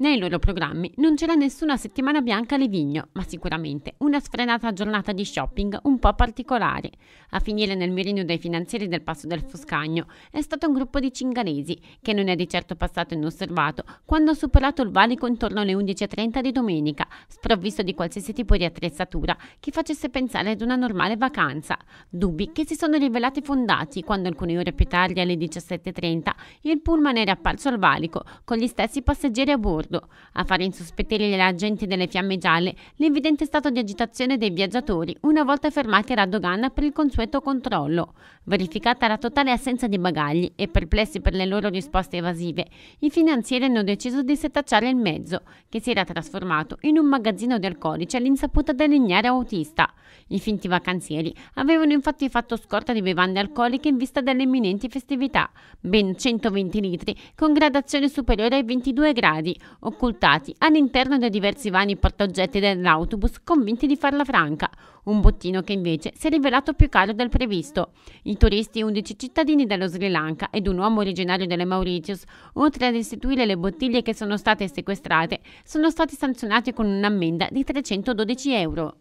Nei loro programmi non c'era nessuna settimana bianca a Levigno, ma sicuramente una sfrenata giornata di shopping un po' particolare. A finire nel mirino dei finanzieri del Passo del Foscagno è stato un gruppo di cingaresi che non è di certo passato inosservato quando ha superato il valico intorno alle 11.30 di domenica, sprovvisto di qualsiasi tipo di attrezzatura che facesse pensare ad una normale vacanza. Dubbi che si sono rivelati fondati quando alcune ore più tardi alle 17.30 il pullman era apparso al valico con gli stessi passeggeri a bordo bordo. A fare insospettire gli agenti delle fiamme gialle l'evidente stato di agitazione dei viaggiatori una volta fermati alla dogana per il consueto controllo. Verificata la totale assenza di bagagli e perplessi per le loro risposte evasive, i finanzieri hanno deciso di setacciare il mezzo, che si era trasformato in un magazzino di alcolici all'insaputa dell'ignaro autista. I finti vacanzieri avevano infatti fatto scorta di bevande alcoliche in vista delle imminenti festività, ben 120 litri con gradazione superiore ai 22 gradi, occultati all'interno dei diversi vani portaoggetti dell'autobus, convinti di farla franca, un bottino che invece si è rivelato più caro del previsto. I turisti, 11 cittadini dello Sri Lanka ed un uomo originario delle Mauritius, oltre a restituire le bottiglie che sono state sequestrate, sono stati sanzionati con un'ammenda di 312 euro.